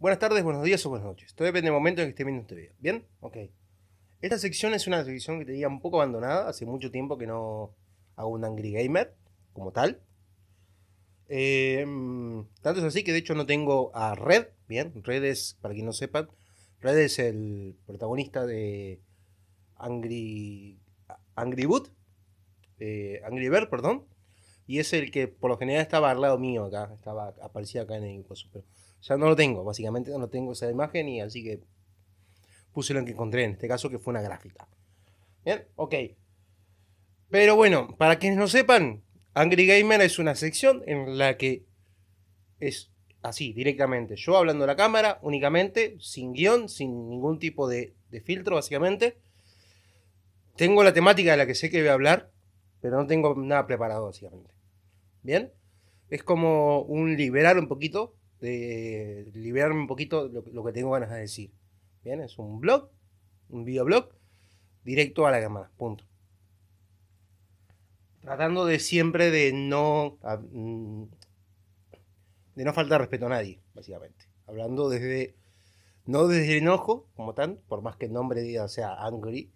Buenas tardes, buenos días o buenas noches. Todo depende del momento en que esté viendo este video. ¿Bien? Ok. Esta sección es una sección que tenía un poco abandonada. Hace mucho tiempo que no hago un Angry Gamer como tal. Em, tanto es así que de hecho no tengo a Red. Bien, Red es, para quien no sepa, Red es el protagonista de Angry, Angry Boot. Angry Bird, perdón. Y es el que por lo general estaba al lado mío acá. Estaba, aparecía acá en el ya no lo tengo, básicamente no lo tengo esa imagen y así que puse lo que encontré, en este caso que fue una gráfica. Bien, ok. Pero bueno, para quienes no sepan, Angry Gamer es una sección en la que es así, directamente. Yo hablando a la cámara, únicamente, sin guión, sin ningún tipo de, filtro, básicamente. Tengo la temática de la que sé que voy a hablar, pero no tengo nada preparado, básicamente. ¿Bien? Es como un liberar un poquito de liberarme un poquito lo, que tengo ganas de decir. Bien, es un blog, un videoblog, directo a la gama, punto. Tratando de siempre de no, mm, de no faltar respeto a nadie, básicamente. Hablando desde, no desde el enojo, como tal, por más que el nombre diga sea angry,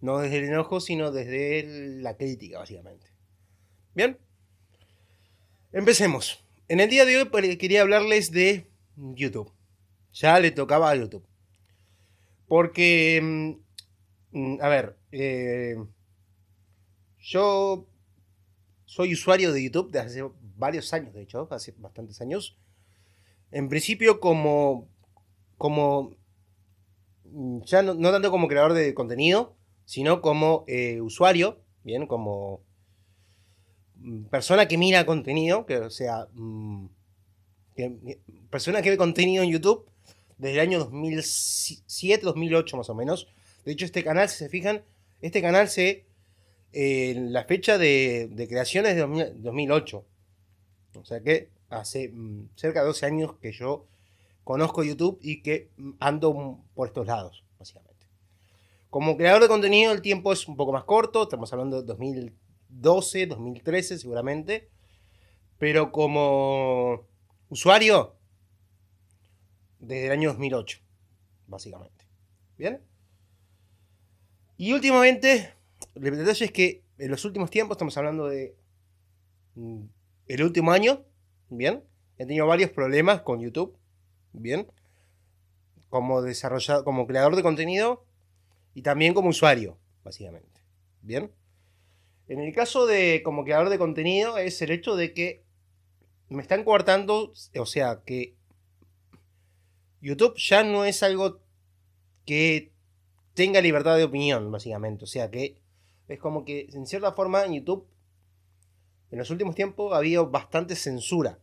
no desde el enojo, sino desde la crítica, básicamente. Bien, empecemos. En el día de hoy quería hablarles de YouTube. Ya le tocaba a YouTube. Porque, mm, mm, a ver, eh, yo soy usuario de YouTube desde hace varios años, de hecho, hace bastantes años. En principio como, como mm, ya no, tanto como creador de contenido, sino como eh, usuario, bien, como Mm, persona que mira contenido, que o sea, mm, persona que ve contenido en YouTube desde el año 2007, 2008 más o menos. De hecho, este canal, si se fijan, este canal se... Eh, la fecha de, creación es de 2008. O sea que hace mm, cerca de 12 años que yo conozco YouTube y que ando por estos lados, básicamente. Como creador de contenido el tiempo es un poco más corto, estamos hablando de 2000 2012, 2013 seguramente. Pero como usuario, desde el año 2008, básicamente. ¿Bien? Y últimamente, el detalle es que en los últimos tiempos, estamos hablando de mm, el último año, ¿bien? He tenido varios problemas con YouTube, ¿bien? Como desarrollador, como creador de contenido y también como usuario, básicamente. ¿Bien? En el caso de como creador de contenido es el hecho de que me están coartando, o sea, que YouTube ya no es algo que tenga libertad de opinión, básicamente. O sea, que es como que en cierta forma en YouTube en los últimos tiempos ha habido bastante censura.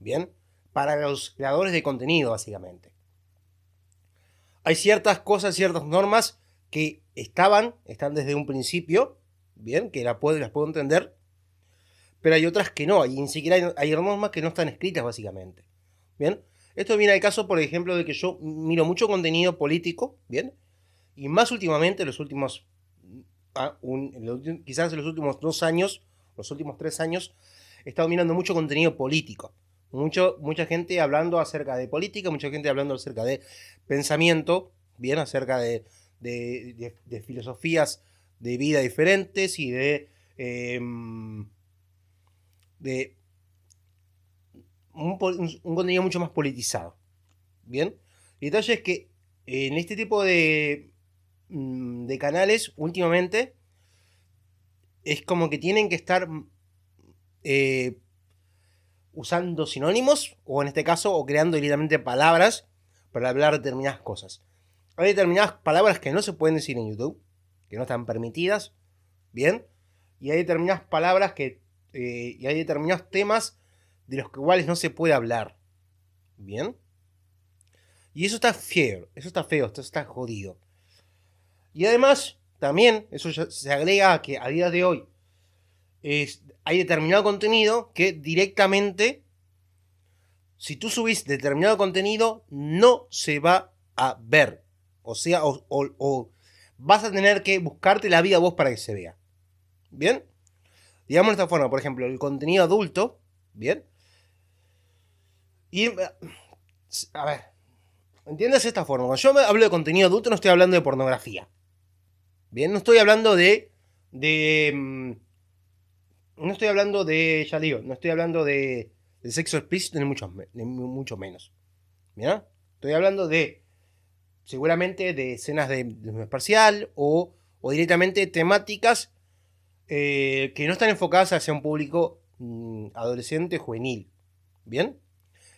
¿Bien? Para los creadores de contenido, básicamente. Hay ciertas cosas, ciertas normas que estaban, están desde un principio, bien, que la puedo, las puedo entender, pero hay otras que no, y ni siquiera hay, hay normas que no están escritas básicamente, bien. Esto viene al caso, por ejemplo, de que yo miro mucho contenido político, bien, y más últimamente, los últimos, ah, quizás en los últimos dos años, los últimos tres años, he estado mirando mucho contenido político. Mucho, mucha gente hablando acerca de política, mucha gente hablando acerca de pensamiento, bien, acerca de, de filosofías de vida diferentes y de, em, de un, contenido mucho más politizado. ¿Bien? El detalle es que en este tipo de, mm, de canales últimamente es como que tienen que estar mm, eh, usando sinónimos o en este caso o creando directamente palabras para hablar determinadas cosas. Hay determinadas palabras que no se pueden decir en YouTube que no están permitidas, ¿bien? Y hay determinadas palabras que, eh, y hay determinados temas de los cuales no se puede hablar, ¿bien? Y eso está feo, eso está feo, esto está jodido. Y además, también, eso se agrega a que a día de hoy hay determinado contenido que directamente, si tú subís determinado contenido, no se va a ver. O sea, o vas a tener que buscarte la vida vos para que se vea. ¿Bien? Digamos de esta forma, por ejemplo, el contenido adulto, ¿bien? Y, eh, a ver, ¿entiendes esta forma? Cuando yo hablo de contenido adulto no estoy hablando de pornografía. ¿Bien? No estoy hablando de... de mm, no estoy hablando de, ya digo, no estoy hablando de, de sexo explícito ni mucho, ni mucho menos. ¿Mira? Estoy hablando de seguramente de escenas de, de parcial o, directamente temáticas eh, que no están enfocadas hacia un público mm, adolescente, juvenil. ¿Bien?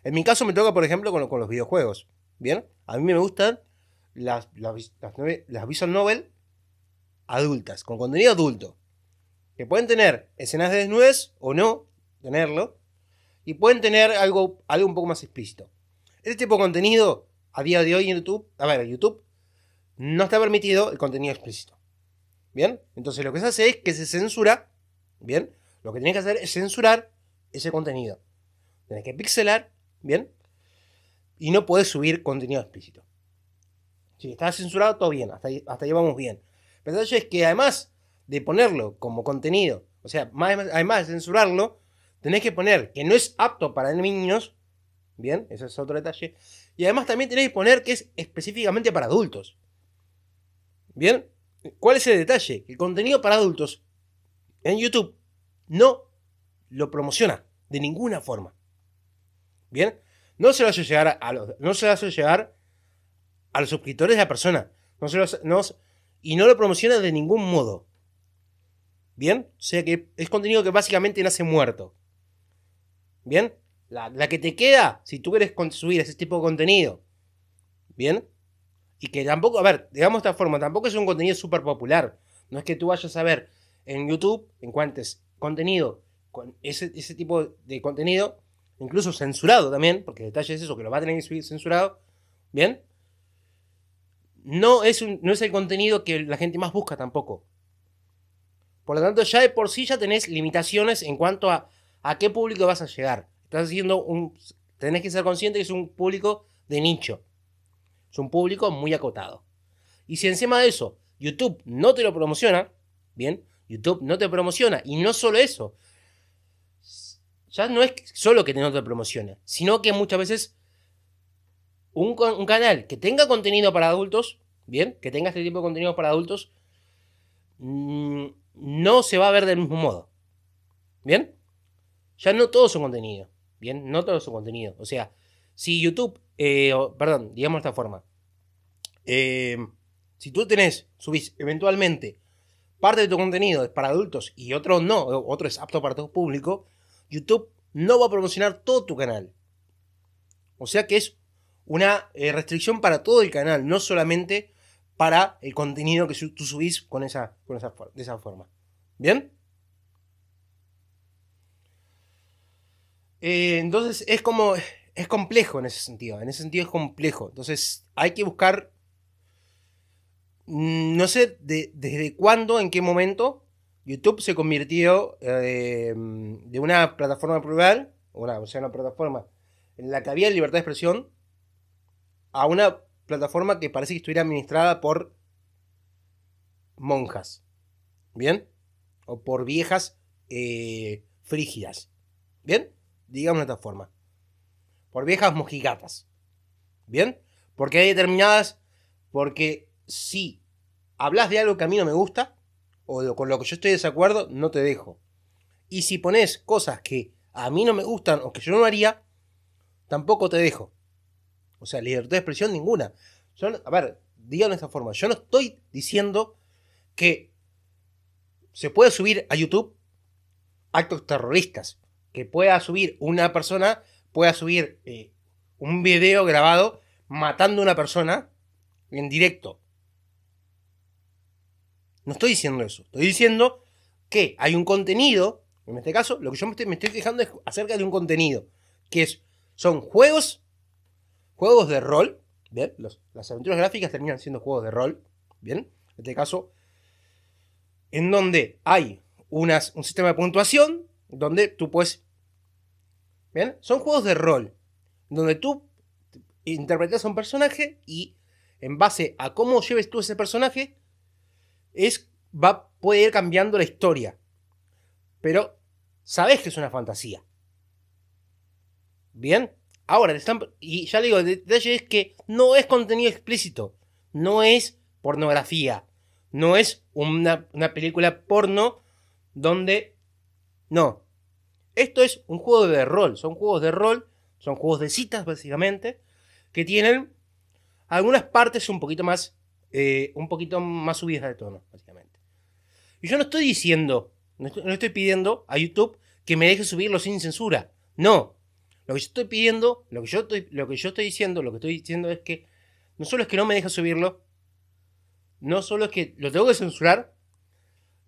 En mi caso me toca, por ejemplo, con, los videojuegos. ¿Bien? A mí me gustan las, las, visual novel adultas, con contenido adulto. Que pueden tener escenas de desnudez o no, tenerlo. Y pueden tener algo, algo un poco más explícito. Este tipo de contenido a día de hoy en YouTube, a ver, YouTube no está permitido el contenido explícito. ¿Bien? Entonces lo que se hace es que se censura, ¿bien? Lo que tienes que hacer es censurar ese contenido. Tenés que pixelar, ¿bien? Y no puedes subir contenido explícito. Si está censurado, todo bien, hasta ahí, hasta vamos bien. Pero el es que además de ponerlo como contenido, o sea, además de censurarlo, tenés que poner que no es apto para niños, ¿bien? Ese es otro detalle. Y además también tenéis que poner que es específicamente para adultos. ¿Bien? ¿Cuál es el detalle? El contenido para adultos en YouTube no lo promociona de ninguna forma. ¿Bien? No se lo hace llegar a los, no se llegar a los suscriptores de la persona. y no lo promociona de ningún modo. ¿Bien? O sea que es contenido que básicamente nace muerto. ¿Bien? La, que te queda si tú quieres subir ese tipo de contenido. ¿Bien? Y que tampoco, a ver, digamos de esta forma, tampoco es un contenido súper popular. No es que tú vayas a ver en YouTube, en contenido, con ese, tipo de contenido, incluso censurado también, porque el detalle es eso, que lo va a tener que subir censurado. ¿Bien? No es, no es el contenido que la gente más busca tampoco. Por lo tanto, ya de por sí ya tenés limitaciones en cuanto a a qué público vas a llegar. Estás haciendo un. Tenés que ser consciente que es un público de nicho. Es un público muy acotado. Y si encima de eso, YouTube no te lo promociona, bien, YouTube no te promociona. Y no solo eso. Ya no es solo que no te promociona, sino que muchas veces un, canal que tenga contenido para adultos, bien, que tenga este tipo de contenido para adultos, mm, no se va a ver del mismo modo. ¿Bien? Ya no todos son contenido. Bien, no todo su contenido. O sea, si YouTube, eh, perdón, digamos de esta forma. Eh, si tú tenés, subís eventualmente parte de tu contenido es para adultos y otro no, otro es apto para todo público, YouTube no va a promocionar todo tu canal. O sea que es una eh, restricción para todo el canal, no solamente para el contenido que tú subís con esa, de esa forma. ¿Bien? Eh, entonces es como, es complejo en ese sentido, en ese sentido es complejo. Entonces hay que buscar, mm, no sé desde cuándo, en qué momento, YouTube se convirtió eh, de una plataforma plural, una, o sea, una plataforma en la que había libertad de expresión, a una plataforma que parece que estuviera administrada por monjas, ¿bien? O por viejas eh, frígidas, ¿bien? digamos de esta forma, por viejas mojigatas. ¿Bien? Porque hay determinadas, porque si hablas de algo que a mí no me gusta, o con lo que yo estoy de desacuerdo, no te dejo. Y si pones cosas que a mí no me gustan o que yo no haría, tampoco te dejo. O sea, libertad de expresión ninguna. a ver, díganlo de esta forma. Yo no estoy diciendo que se puede subir a YouTube actos terroristas que pueda subir una persona, pueda subir eh, un video grabado matando a una persona en directo. No estoy diciendo eso, estoy diciendo que hay un contenido, en este caso, lo que yo me estoy, quejando es acerca de un contenido, que es, son juegos, juegos de rol, ¿bien? las aventuras gráficas terminan siendo juegos de rol, ¿bien? En este caso, en donde hay unas, un sistema de puntuación, donde tú puedes ¿Bien? Son juegos de rol, donde tú interpretas a un personaje y en base a cómo lleves tú ese personaje, es, va, puede ir cambiando la historia. Pero sabes que es una fantasía. Bien, ahora, y ya digo, el detalle es que no es contenido explícito, no es pornografía, no es una, una película porno donde... No, esto es un juego de rol, son juegos de rol, son juegos de citas básicamente, que tienen algunas partes un poquito más, eh, un poquito más subidas de tono, básicamente. Y yo no estoy diciendo, no estoy, pidiendo a YouTube que me deje subirlo sin censura, no. Lo que yo estoy pidiendo, lo que yo estoy, lo que yo estoy diciendo, lo que estoy diciendo es que no solo es que no me deja subirlo, no solo es que lo tengo que censurar,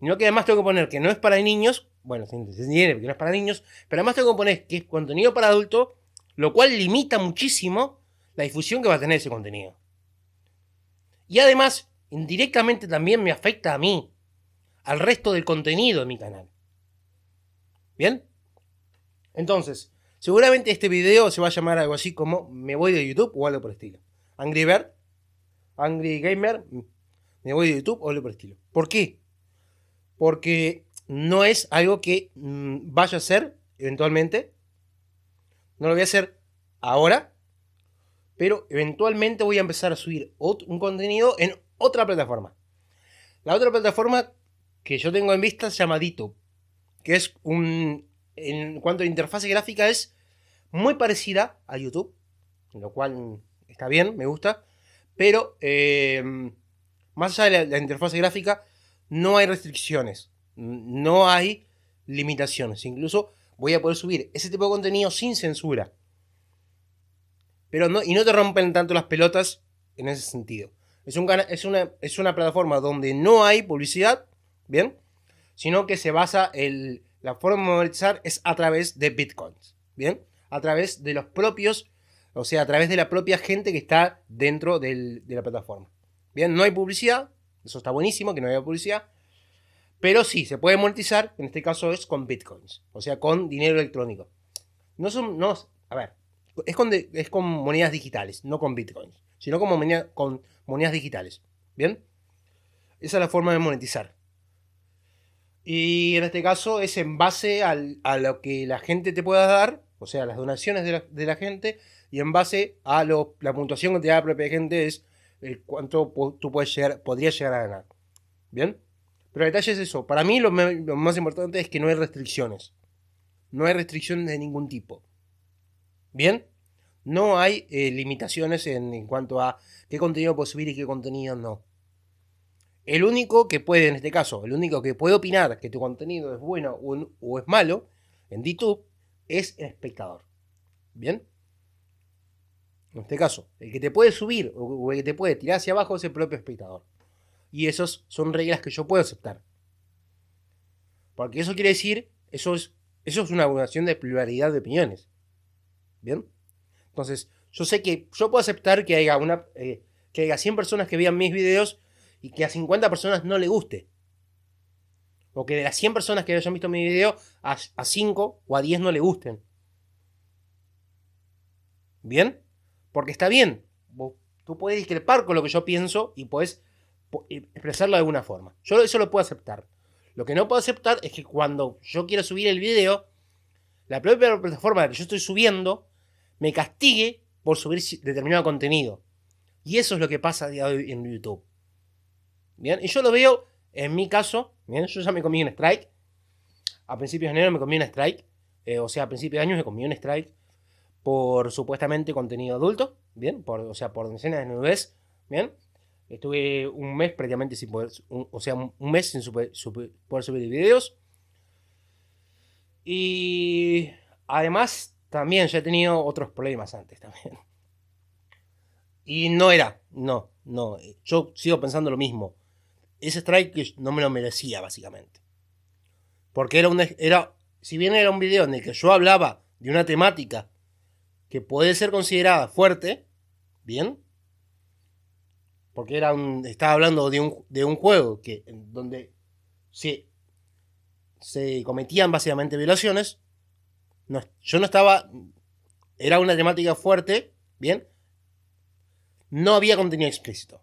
sino que además tengo que poner que no es para niños bueno, se porque no es para niños, pero además te poner que es contenido para adultos, lo cual limita muchísimo la difusión que va a tener ese contenido. Y además, indirectamente también me afecta a mí, al resto del contenido de mi canal. ¿Bien? Entonces, seguramente este video se va a llamar algo así como Me voy de YouTube o algo por el estilo. Angry Bird, Angry Gamer, Me voy de YouTube o algo por el estilo. ¿Por qué? Porque no es algo que mm, vaya a hacer eventualmente. No lo voy a hacer ahora, pero eventualmente voy a empezar a subir un contenido en otra plataforma. La otra plataforma que yo tengo en vista se llama Dito, que es un, en cuanto a interfaz gráfica es muy parecida a YouTube, lo cual está bien, me gusta, pero eh, más allá de la, la interfaz gráfica no hay restricciones. No hay limitaciones. Incluso voy a poder subir ese tipo de contenido sin censura. Pero no, y no te rompen tanto las pelotas en ese sentido. Es, un, es, una, es una plataforma donde no hay publicidad, ¿bien? Sino que se basa en la forma de monetizar es a través de bitcoins, ¿bien? A través de los propios, o sea, a través de la propia gente que está dentro de la plataforma. Bien, no hay publicidad, eso está buenísimo, que no haya publicidad. Pero sí, se puede monetizar, en este caso es con bitcoins, o sea, con dinero electrónico. No son, no, a ver, es con, es con monedas digitales, no con bitcoins, sino como con monedas digitales. ¿Bien? Esa es la forma de monetizar. Y en este caso es en base a lo que la gente te pueda dar, o sea, las donaciones de la, gente, y en base a la puntuación que te da la propia gente es el cuánto tú puedes podrías llegar a ganar. ¿Bien? Pero el detalle es eso. Para mí lo, más importante es que no hay restricciones. No hay restricciones de ningún tipo. ¿Bien? No hay eh, limitaciones en, cuanto a qué contenido puedo subir y qué contenido no. El único que puede, en este caso, el único que puede opinar que tu contenido es bueno o, es malo en YouTube es el espectador. ¿Bien? En este caso, el que te puede subir o el que te puede tirar hacia abajo es el propio espectador. Y esas son reglas que yo puedo aceptar. Porque eso quiere decir, eso es, eso es una abundación de pluralidad de opiniones. ¿Bien? Entonces, yo sé que yo puedo aceptar que haya, una, eh, que haya 100 personas que vean mis videos y que a 50 personas no le guste. O que de las 100 personas que hayan visto mi video, a, 5 o a 10 no le gusten. ¿Bien? Porque está bien. tú puedes discrepar con lo que yo pienso y puedes expresarlo de alguna forma. Yo eso lo puedo aceptar. Lo que no puedo aceptar es que cuando yo quiero subir el video, la propia plataforma De que yo estoy subiendo me castigue por subir determinado contenido. Y eso es lo que pasa día de hoy en YouTube. Bien, y yo lo veo en mi caso. Bien, yo ya me comí un strike. A principios de enero me comí un strike. Eh, o sea, a principios de año me comí un strike por supuestamente contenido adulto. Bien, por, o sea, por decenas de nubes. Bien, Estuve un mes prácticamente sin poder, o sea, un mes sin poder subir videos. Y además, también ya he tenido otros problemas antes también. Y no era, no, no. Yo sigo pensando lo mismo. Ese strike no me lo merecía, básicamente. Porque era un. Era, si bien era un video en el que yo hablaba de una temática que puede ser considerada fuerte, bien, porque era un, estaba hablando de un, de un juego que, donde se, se cometían básicamente violaciones. yo no estaba. Era una temática fuerte, ¿bien? No había contenido explícito.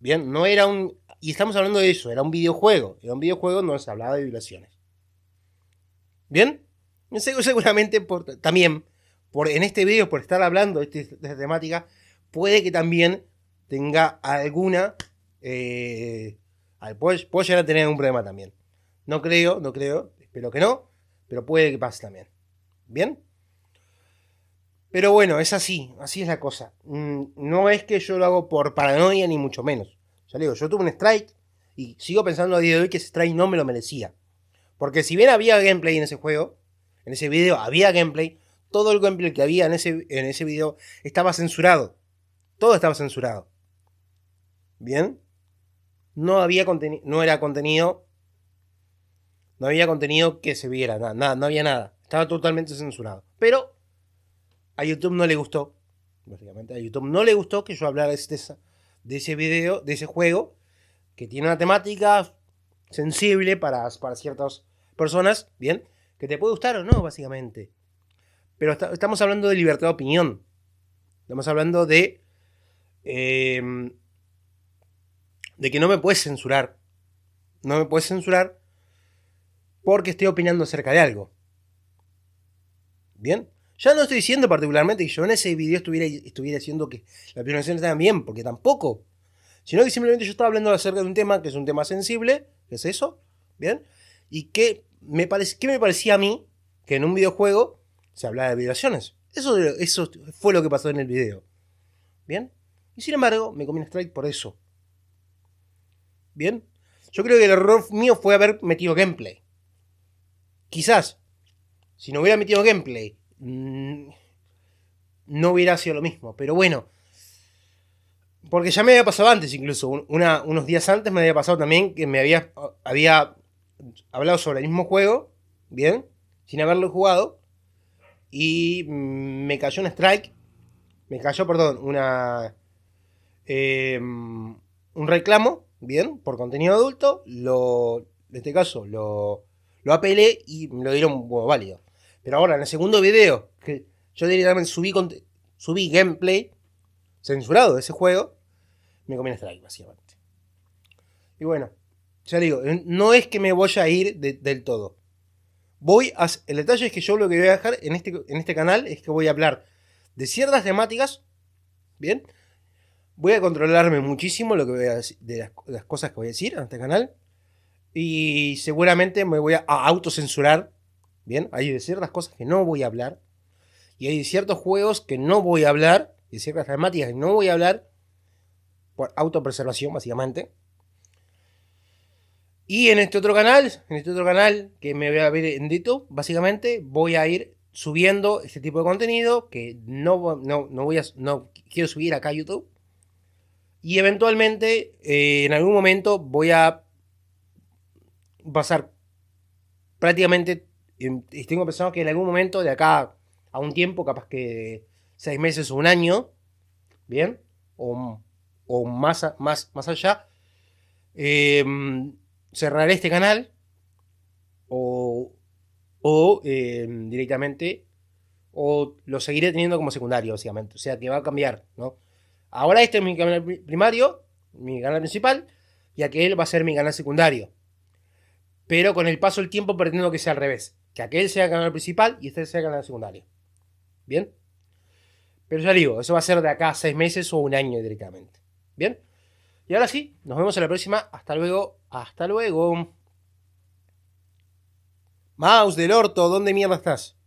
Bien, no era un. Y estamos hablando de eso, era un videojuego. Era un videojuego donde se hablaba de violaciones. ¿Bien? Seguramente por, también por, en este video, por estar hablando de este, esta temática, puede que también tenga alguna. Eh, puede, puede llegar a tener un problema también. No creo, no creo, espero que no, pero puede que pase también. ¿Bien? Pero bueno, es así, así es la cosa. Mm, no es que yo lo hago por paranoia ni mucho menos. Ya yo tuve un strike y sigo pensando a día de hoy que ese strike no me lo merecía. Porque si bien había gameplay en ese juego, en ese video había gameplay, todo el gameplay que había en ese, en ese video estaba censurado. Todo estaba censurado. ¿Bien? No había contenido, no era contenido, no había contenido que se viera, nada, nada, no había nada. Estaba totalmente censurado. Pero a YouTube no le gustó, básicamente a YouTube no le gustó que yo hablara de, de ese video, de ese juego, que tiene una temática sensible para, para ciertas personas, ¿bien? Que te puede gustar o no, básicamente. Pero estamos hablando de libertad de opinión. Estamos hablando de Em, de que no me puedes censurar. No me puedes censurar porque estoy opinando acerca de algo. Bien, ya no estoy diciendo particularmente que yo en ese video estuviera, estuviera diciendo que las violaciones estaban bien, porque tampoco. Sino que simplemente yo estaba hablando acerca de un tema que es un tema sensible, que es eso, ¿bien? Y que me, me parecía a mí que en un videojuego se hablaba de violaciones. Eso, eso fue lo que pasó en el video. ¿Bien? Y sin embargo, me comí un strike por eso. ¿Bien? Yo creo que el error mío fue haber metido gameplay. Quizás, si no hubiera metido gameplay, mm, no hubiera sido lo mismo. Pero bueno, porque ya me había pasado antes, incluso. unos días antes me había pasado también que me había, había hablado sobre el mismo juego, ¿bien? Sin haberlo jugado. Y mm, me cayó un strike. Me cayó, perdón, una, Em, un reclamo, bien, por contenido adulto, lo, en este caso lo, lo apelé y me lo dieron válido. Pero ahora, en el segundo video, que yo directamente subí, subí gameplay censurado de ese juego, me comí un strike, básicamente. Y bueno, ya digo, no es que me voy a ir del todo. Voy a, el detalle es que yo lo que voy a dejar en este, en este canal es que voy a hablar de ciertas temáticas, ¿bien? Voy a controlarme muchísimo lo que de las, cosas que voy a decir en este canal. Y seguramente me voy a, autocensurar. Bien, hay ciertas cosas que no voy a hablar. Y hay ciertos juegos que no voy a hablar. Y ciertas temáticas que no voy a hablar. Por autopreservación, básicamente. Y en este otro canal, en este otro canal que me voy a ver en YouTube, básicamente voy a ir subiendo este tipo de contenido que no, no, no voy a, no quiero subir acá a YouTube. Y eventualmente, eh, en algún momento, voy a pasar prácticamente, em, y tengo pensado que en algún momento, de acá a un tiempo, capaz que seis meses o un año, ¿bien? O, más, más, más allá, em, cerraré este canal o, o em, directamente, o lo seguiré teniendo como secundario, básicamente. O sea, que va a cambiar, ¿no? Ahora este es mi canal primario, mi canal principal, y aquel va a ser mi canal secundario. Pero con el paso del tiempo pretendo que sea al revés. Que aquel sea el canal principal y este sea el canal secundario. ¿Bien? Pero ya digo, eso va a ser de acá a seis meses o un año directamente. ¿Bien? Y ahora sí, nos vemos en la próxima. Hasta luego. Hasta luego. Mouse del orto, ¿dónde mierda estás?